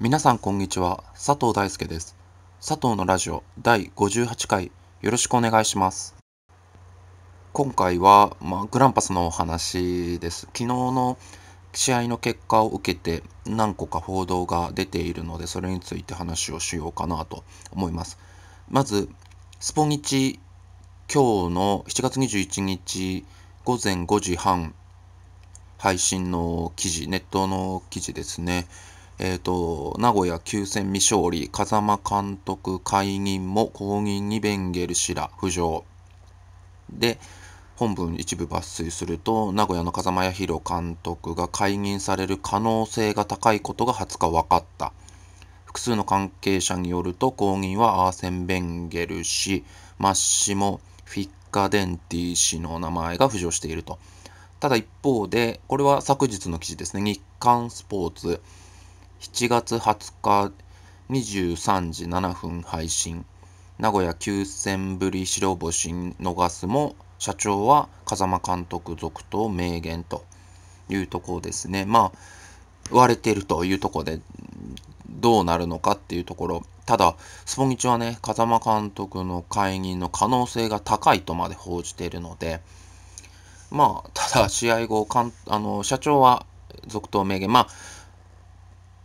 皆さんこんにちは佐藤大輔です佐藤のラジオ第58回よろしくお願いします今回は、まあ、グランパスのお話です昨日の試合の結果を受けて何個か報道が出ているのでそれについて話をしようかなと思いますまずスポニチ今日の7月21日午前5時半配信の記事ネットの記事ですねえっ、ー、と、名古屋9戦未勝利、風間監督解任も後任にベンゲル氏ら浮上。で、本文一部抜粋すると、名古屋の風間彌弘監督が解任される可能性が高いことが20日分かった。複数の関係者によると、後任はアーセン・ベンゲル氏、マッシモ・フィッカ・デンティ氏の名前が浮上していると。ただ一方で、これは昨日の記事ですね、日刊スポーツ。7月20日23時7分配信名古屋9千ぶり白星逃すも社長は風間監督続投明言というところですねまあ割れてるというところでどうなるのかっていうところただスポニチはね風間監督の解任の可能性が高いとまで報じているのでまあただ試合後かんあの社長は続投明言まあ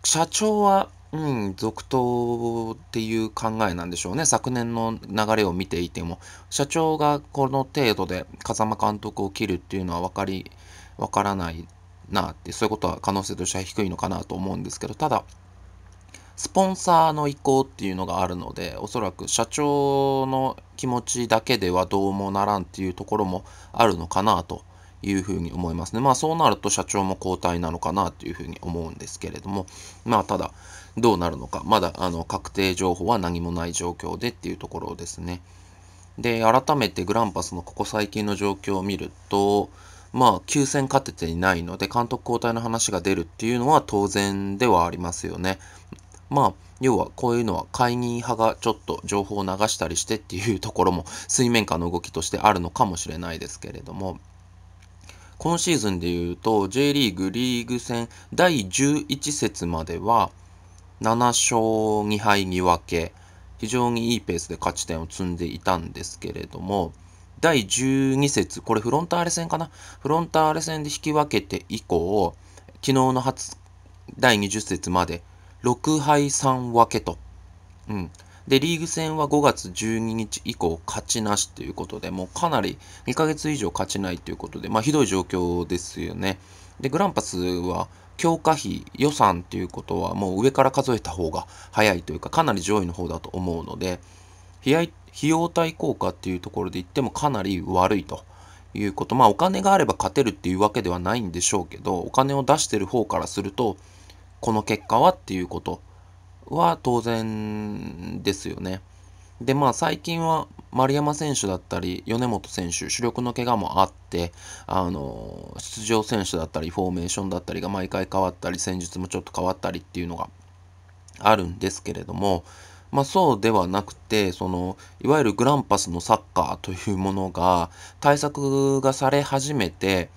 社長は、うん、続投っていう考えなんでしょうね。昨年の流れを見ていても、社長がこの程度で風間監督を切るっていうのは分かり、分からないなって、そういうことは可能性としては低いのかなと思うんですけど、ただ、スポンサーの意向っていうのがあるので、おそらく社長の気持ちだけではどうもならんっていうところもあるのかなというふうに思いますね。まあそうなると社長も交代なのかなというふうに思うんですけれども、まあただどうなるのか、まだあの確定情報は何もない状況でっていうところですね。で、改めてグランパスのここ最近の状況を見ると、まあ、9戦勝てていないので、監督交代の話が出るっていうのは当然ではありますよね。まあ、要はこういうのは解任派がちょっと情報を流したりしてっていうところも水面下の動きとしてあるのかもしれないですけれども、今シーズンでいうと J リーグリーグ戦第11節までは7勝2敗2分け非常にいいペースで勝ち点を積んでいたんですけれども第12節これフロンターレ戦かなフロンターレ戦で引き分けて以降昨日の初第20節まで6敗3分けと、うん、で、リーグ戦は5月12日以降勝ちなしということで、もうかなり2ヶ月以上勝ちないということで、まあひどい状況ですよね。で、グランパスは強化費予算ということはもう上から数えた方が早いというか、かなり上位の方だと思うので、費用対効果っていうところで言ってもかなり悪いと。いうことまあお金があれば勝てるっていうわけではないんでしょうけどお金を出してる方からするとこの結果はっていうことは当然ですよね。で、まあ最近は丸山選手だったり、米本選手、主力の怪我もあって、あの、出場選手だったり、フォーメーションだったりが毎回変わったり、戦術もちょっと変わったりっていうのがあるんですけれども、まあそうではなくて、その、いわゆるグランパスのサッカーというものが、対策がされ始めて、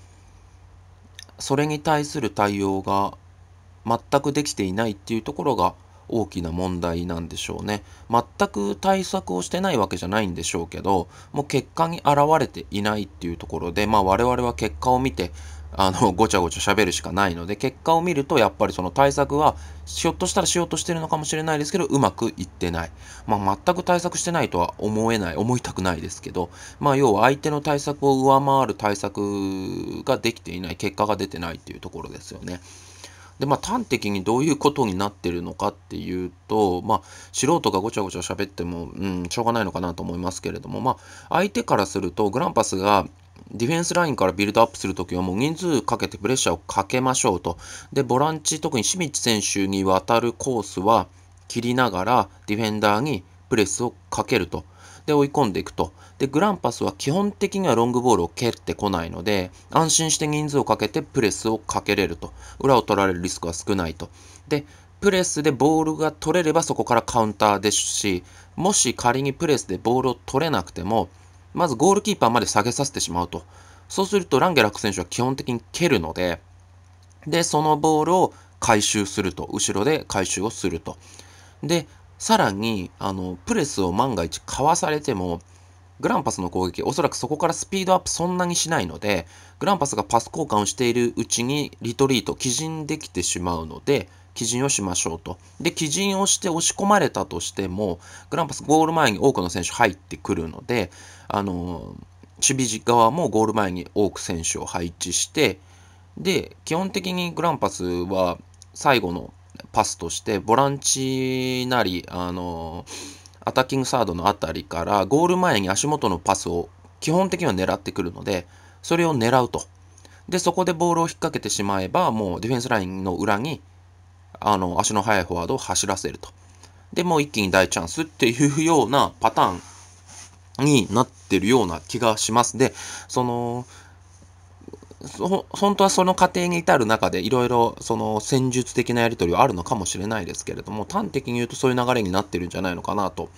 それに対する対応が全くできていないっていうところが大きな問題なんでしょうね。全く対策をしてないわけじゃないんでしょうけど、もう結果に現れていないっていうところで、まあ我々は結果を見て、あの、ごちゃごちゃ喋るしかないので、結果を見ると、やっぱりその対策は、ひょっとしたらしようとしてるのかもしれないですけど、うまくいってない。まあ、全く対策してないとは思えない、思いたくないですけど、まあ、要は相手の対策を上回る対策ができていない、結果が出てないっていうところですよね。で、まあ、端的にどういうことになってるのかっていうと、まあ、素人がごちゃごちゃ喋っても、うん、しょうがないのかなと思いますけれども、まあ、相手からすると、グランパスがディフェンスラインからビルドアップするときはもう人数かけてプレッシャーをかけましょうと。で、ボランチ、特に清水選手に渡るコースは切りながらディフェンダーにプレスをかけると。で追い込んでいくと。で、グランパスは基本的にはロングボールを蹴ってこないので、安心して人数をかけてプレスをかけれると。裏を取られるリスクは少ないと。で、プレスでボールが取れればそこからカウンターですし、もし仮にプレスでボールを取れなくても、まずゴールキーパーまで下げさせてしまうと。そうするとランゲラック選手は基本的に蹴るので、で、そのボールを回収すると。後ろで回収をすると。で、さらに、あの、プレスを万が一かわされても、グランパスの攻撃、おそらくそこからスピードアップそんなにしないので、グランパスがパス交換をしているうちにリトリート、基準できてしまうので、基準をしましょうと。で、基準をして押し込まれたとしても、グランパスゴール前に多くの選手入ってくるので、あの、守備側もゴール前に多く選手を配置して、で、基本的にグランパスは最後のパスとして、ボランチなり、あの、アタッキングサードの辺りから、ゴール前に足元のパスを基本的には狙ってくるので、それを狙うと。で、そこでボールを引っ掛けてしまえば、もうディフェンスラインの裏に、あの、足の速いフォワードを走らせると。で、もう一気に大チャンスっていうようなパターンになってるような気がします。で、その、そ本当はその過程に至る中でいろいろその戦術的なやり取りはあるのかもしれないですけれども端的に言うとそういう流れになってるんじゃないのかなと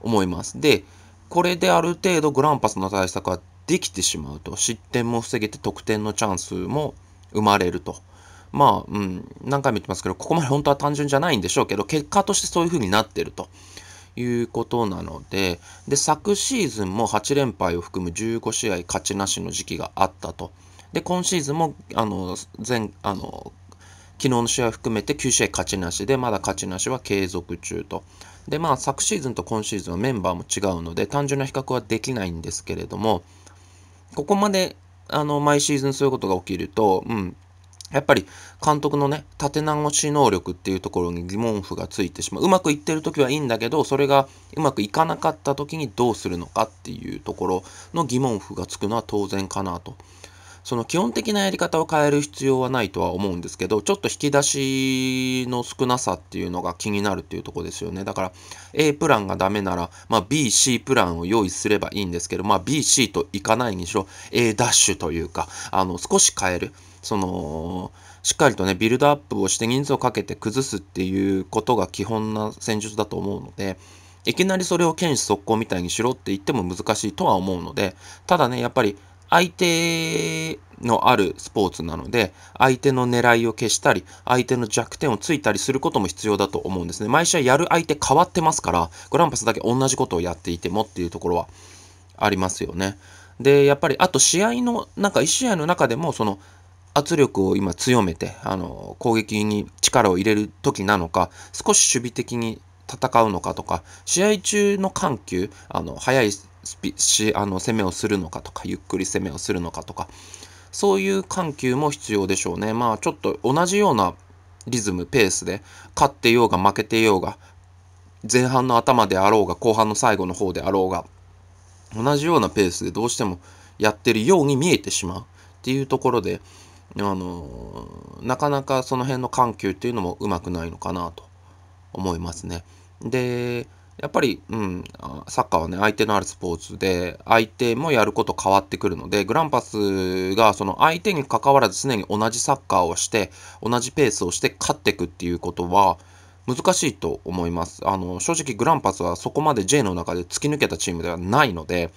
思います。でこれである程度グランパスの対策はできてしまうと失点も防げて得点のチャンスも生まれると。まあ、うん、何回も言ってますけど、ここまで本当は単純じゃないんでしょうけど、結果としてそういう風になってるということなので、で、昨シーズンも8連敗を含む15試合勝ちなしの時期があったと。で、今シーズンも、あの、前、あの、昨日の試合含めて9試合勝ちなしで、まだ勝ちなしは継続中と。で、まあ、昨シーズンと今シーズンはメンバーも違うので、単純な比較はできないんですけれども、ここまで、あの、毎シーズンそういうことが起きると、うん、やっぱり監督のね、立て直し能力っていうところに疑問符がついてしまう。うまくいってる時はいいんだけど、それがうまくいかなかった時にどうするのかっていうところの疑問符がつくのは当然かなと。その基本的なやり方を変える必要はないとは思うんですけど、ちょっと引き出しの少なさっていうのが気になるっていうとこですよね。だから A プランがダメなら、まあ、B、C プランを用意すればいいんですけど、まあ、B、C といかないにしろ A ダッシュというか、あの、少し変える。その、しっかりとね、ビルドアップをして人数をかけて崩すっていうことが基本な戦術だと思うので、いきなりそれを剣士速攻みたいにしろって言っても難しいとは思うので、ただね、やっぱり相手のあるスポーツなので、相手の狙いを消したり、相手の弱点をついたりすることも必要だと思うんですね。毎試合やる相手変わってますから、グランパスだけ同じことをやっていてもっていうところはありますよね。で、やっぱり、あと試合の、なんか1試合の中でも、その、圧力を今強めて、あの、攻撃に力を入れる時なのか、少し守備的に戦うのかとか、試合中の緩急、あの、速いあの攻めをするのかとかゆっくり攻めをするのかとかそういう緩急も必要でしょうねまあちょっと同じようなリズムペースで勝ってようが負けてようが前半の頭であろうが後半の最後の方であろうが同じようなペースでどうしてもやってるように見えてしまうっていうところであのなかなかその辺の緩急っていうのもうまくないのかなと思いますね。でやっぱり、うん、サッカーはね、相手のあるスポーツで、相手もやること変わってくるので、グランパスが、その相手に関わらず常に同じサッカーをして、同じペースをして勝っていくっていうことは、難しいと思います。あの、正直グランパスはそこまで J の中で突き抜けたチームではないので、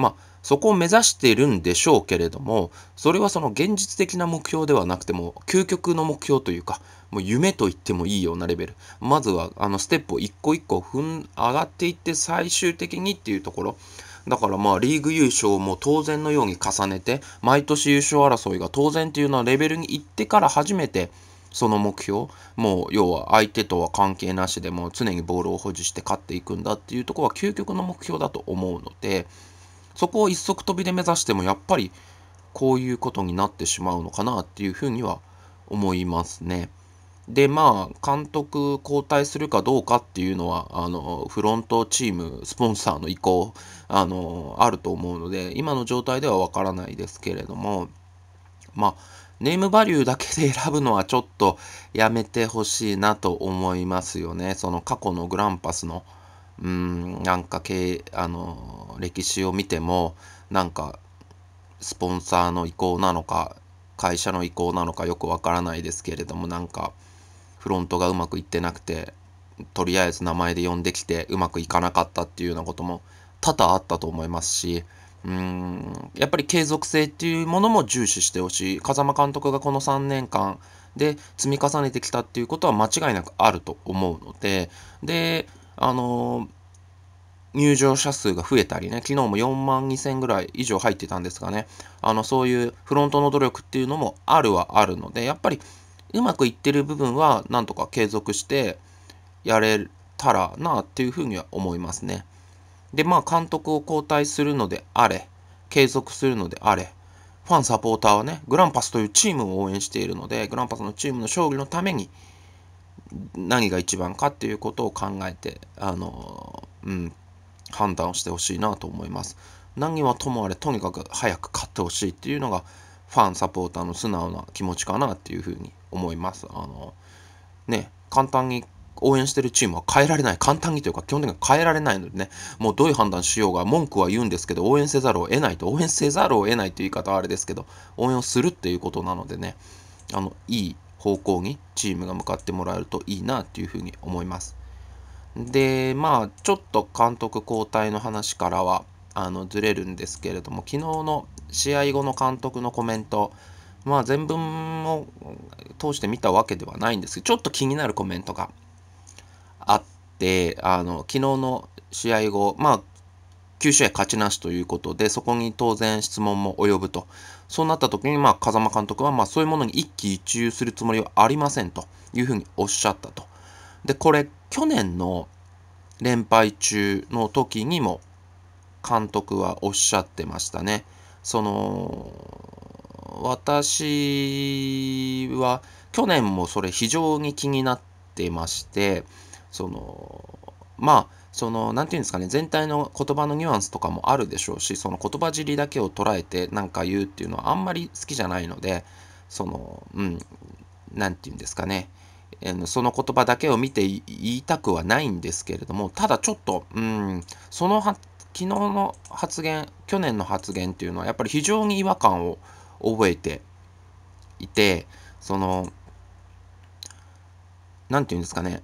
まあ、そこを目指しているんでしょうけれども、それはその現実的な目標ではなくても、究極の目標というか、もう夢と言ってもいいようなレベル。まずは、あの、ステップを一個一個踏ん、上がっていって最終的にっていうところ。だからまあ、リーグ優勝も当然のように重ねて、毎年優勝争いが当然っていうのはレベルに行ってから初めて、その目標もう要は相手とは関係なしでも常にボールを保持して勝っていくんだっていうとこは究極の目標だと思うのでそこを一足飛びで目指してもやっぱりこういうことになってしまうのかなっていうふうには思いますね。でまあ監督交代するかどうかっていうのはあのフロントチームスポンサーの意向あのあると思うので今の状態ではわからないですけれどもまあネームバリューだけで選ぶのはちょっとやめてほしいなと思いますよねその過去のグランパスの。うん、なんか経あの歴史を見てもなんかスポンサーの意向なのか会社の意向なのかよくわからないですけれどもなんかフロントがうまくいってなくてとりあえず名前で呼んできてうまくいかなかったっていうようなことも多々あったと思いますしうんやっぱり継続性っていうものも重視してほしい風間監督がこの3年間で積み重ねてきたっていうことは間違いなくあると思うのでであの入場者数が増えたりね、昨日も4万2000ぐらい以上入ってたんですがね、あの、そういうフロントの努力っていうのもあるはあるので、やっぱりうまくいってる部分はなんとか継続してやれたらなっていうふうには思いますね。で、まあ、監督を交代するのであれ、継続するのであれ、ファンサポーターはね、グランパスというチームを応援しているので、グランパスのチームの勝利のために、何が一番かっていうことを考えて、あの、うん、判断をしてほしいなと思います。何はともあれ、とにかく早く勝ってほしいっていうのが、ファン、サポーターの素直な気持ちかなっていうふうに思います。あの、ね、簡単に応援してるチームは変えられない。簡単にというか、基本的には変えられないのでね、もうどういう判断しようが、文句は言うんですけど、応援せざるを得ないと、応援せざるを得ないという言い方はあれですけど、応援をするっていうことなのでね、あの、いい方向にチームが向かってもらえるといいなっていうふうに思います。でまあちょっと監督交代の話からはあのずれるんですけれども昨日の試合後の監督のコメントまあ全文を通して見たわけではないんですけどちょっと気になるコメントがあってあの昨日の試合後まあ9試合勝ちなしということでそこに当然質問も及ぶとそうなった時に、まあ、風間監督は、まあ、そういうものに一喜一憂するつもりはありませんというふうにおっしゃったと。で、これ、去年の連敗中の時にも、監督はおっしゃってましたね。その、私は、去年もそれ非常に気になってまして、その、まあ、その何て言うんですかね全体の言葉のニュアンスとかもあるでしょうしその言葉尻だけを捉えて何か言うっていうのはあんまり好きじゃないのでそのうん何て言うんですかねその言葉だけを見て言いたくはないんですけれどもただちょっとうんその昨日の発言去年の発言っていうのはやっぱり非常に違和感を覚えていてその何て言うんですかね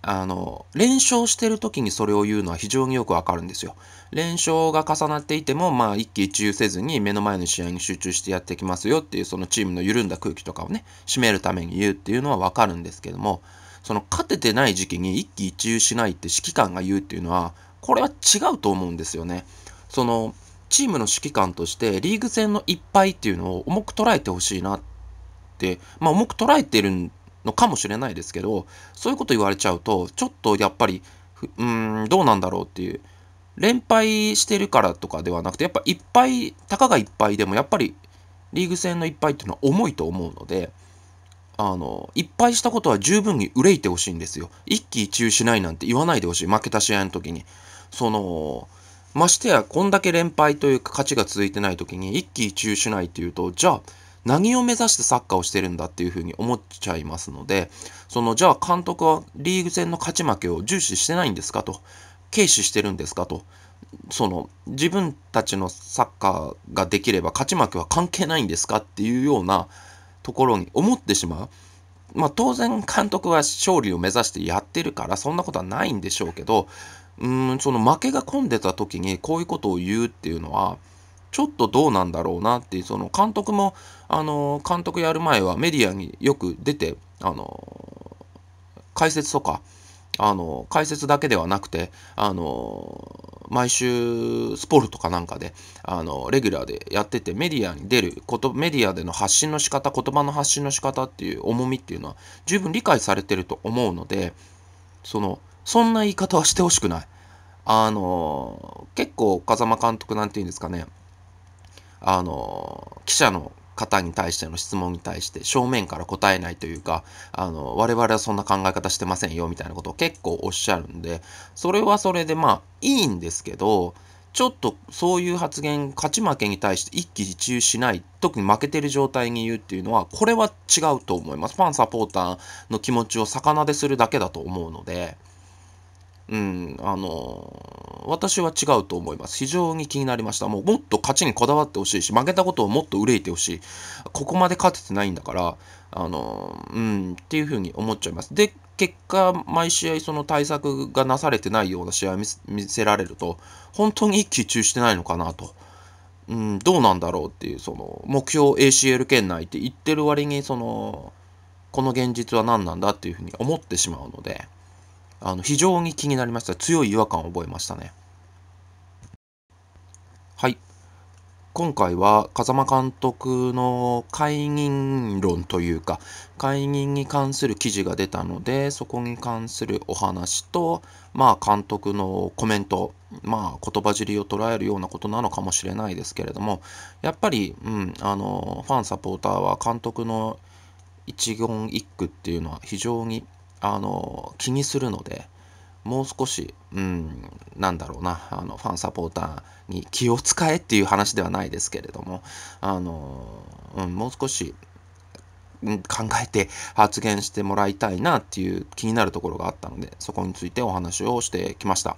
あの、連勝してる時にそれを言うのは非常によくわかるんですよ。連勝が重なっていても、まあ一喜一憂せずに目の前の試合に集中してやってきますよっていうそのチームの緩んだ空気とかをね、締めるために言うっていうのはわかるんですけども、その勝ててない時期に一喜一憂しないって指揮官が言うっていうのは、これは違うと思うんですよね。その、チームの指揮官としてリーグ戦の1敗っていうのを重く捉えてほしいなって、まあ重く捉えてるんのかもしれないですけど、そういうこと言われちゃうと、ちょっとやっぱり、うん、どうなんだろうっていう。連敗してるからとかではなくて、やっぱいっぱい、たかがいっぱいでも、やっぱりリーグ戦のいっぱいっていうのは重いと思うので、あの、いっぱいしたことは十分に憂いてほしいんですよ。一喜一憂しないなんて言わないでほしい。負けた試合の時に。その、ましてや、こんだけ連敗というか勝ちが続いてない時に一喜一憂しないっていうと、じゃあ、何を目指してサッカーをしてるんだっていうふうに思っちゃいますので、その、じゃあ監督はリーグ戦の勝ち負けを重視してないんですかと、軽視してるんですかと、その、自分たちのサッカーができれば勝ち負けは関係ないんですかっていうようなところに思ってしまう。まあ、当然監督は勝利を目指してやってるからそんなことはないんでしょうけどうんその負けが込んでた時にこういうことを言うっていうのはちょっとどうなんだろうなっていう、その監督も、あの、監督やる前はメディアによく出て、あの、解説とか、あの、解説だけではなくて、あの、毎週スポルとかなんかで、あの、レギュラーでやってて、メディアに出ること、メディアでの発信の仕方、言葉の発信の仕方っていう重みっていうのは、十分理解されてると思うので、その、そんな言い方はしてほしくない。あの、結構、風間監督なんていうんですかね、あの、記者の方に対しての質問に対して正面から答えないというか、あの、我々はそんな考え方してませんよみたいなことを結構おっしゃるんで、それはそれでまあいいんですけど、ちょっとそういう発言、勝ち負けに対して一喜一憂しない、特に負けてる状態に言うっていうのは、これは違うと思います。ファンサポーターの気持ちを逆なでするだけだと思うので、うん、あのー、私は違うと思います。非常に気になりました。もうもっと勝ちにこだわってほしいし、負けたことをもっと憂いてほしい。ここまで勝ててないんだから、あのー、うん、っていうふうに思っちゃいます。で、結果、毎試合その対策がなされてないような試合見せられると、本当に一喜一憂してないのかなと。うん、どうなんだろうっていう、その、目標 ACL 圏内って言ってる割に、その、この現実は何なんだっていうふうに思ってしまうので、あの非常に気になりました。強い違和感を覚えましたね。はい。今回は風間監督の解任論というか解任に関する記事が出たのでそこに関するお話とまあ監督のコメントまあ言葉尻を捉えるようなことなのかもしれないですけれどもやっぱり、うん、あのファンサポーターは監督の一言一句っていうのは非常にあの気にするのでもう少し、うん、なんだろうなあのファンサポーターに気を使えっていう話ではないですけれどもあの、うん、もう少し考えて発言してもらいたいなっていう気になるところがあったのでそこについてお話をしてきました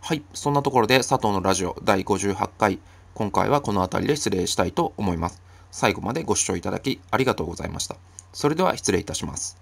はいそんなところで佐藤のラジオ第58回今回はこの辺りで失礼したいと思います最後までご視聴いただきありがとうございましたそれでは失礼いたします